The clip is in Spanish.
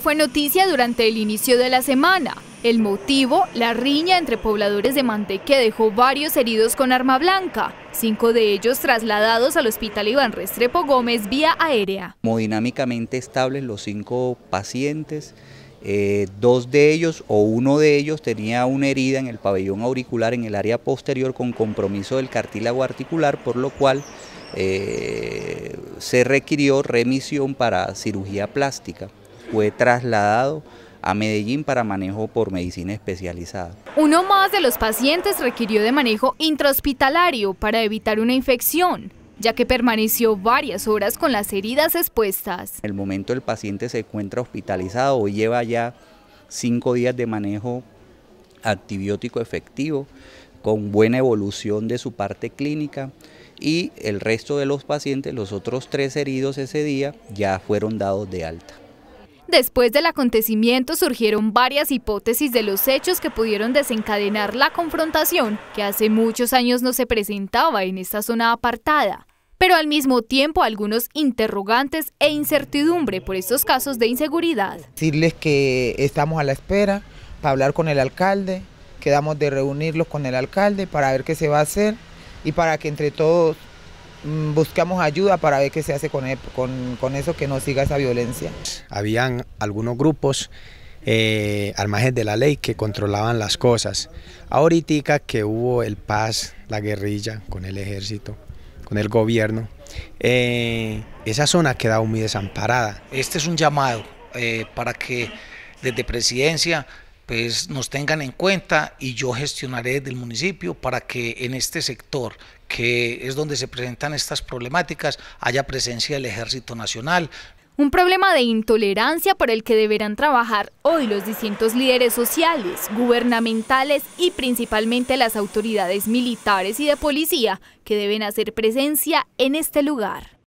fue noticia durante el inicio de la semana. El motivo, la riña entre pobladores de Manteque dejó varios heridos con arma blanca, cinco de ellos trasladados al hospital Iván Restrepo Gómez vía aérea. Modinámicamente estables los cinco pacientes, eh, dos de ellos o uno de ellos tenía una herida en el pabellón auricular en el área posterior con compromiso del cartílago articular, por lo cual eh, se requirió remisión para cirugía plástica fue trasladado a Medellín para manejo por medicina especializada. Uno más de los pacientes requirió de manejo intrahospitalario para evitar una infección ya que permaneció varias horas con las heridas expuestas. En el momento el paciente se encuentra hospitalizado lleva ya cinco días de manejo antibiótico efectivo, con buena evolución de su parte clínica y el resto de los pacientes, los otros tres heridos ese día, ya fueron dados de alta. Después del acontecimiento surgieron varias hipótesis de los hechos que pudieron desencadenar la confrontación que hace muchos años no se presentaba en esta zona apartada, pero al mismo tiempo algunos interrogantes e incertidumbre por estos casos de inseguridad. Decirles que estamos a la espera para hablar con el alcalde, quedamos de reunirlos con el alcalde para ver qué se va a hacer y para que entre todos Mm, buscamos ayuda para ver qué se hace con, e, con, con eso, que no siga esa violencia. Habían algunos grupos eh, de la ley que controlaban las cosas. Ahorita que hubo el paz, la guerrilla con el ejército, con el gobierno, eh, esa zona ha quedado muy desamparada. Este es un llamado eh, para que desde presidencia pues nos tengan en cuenta y yo gestionaré desde el municipio para que en este sector que es donde se presentan estas problemáticas haya presencia del Ejército Nacional. Un problema de intolerancia por el que deberán trabajar hoy los distintos líderes sociales, gubernamentales y principalmente las autoridades militares y de policía que deben hacer presencia en este lugar.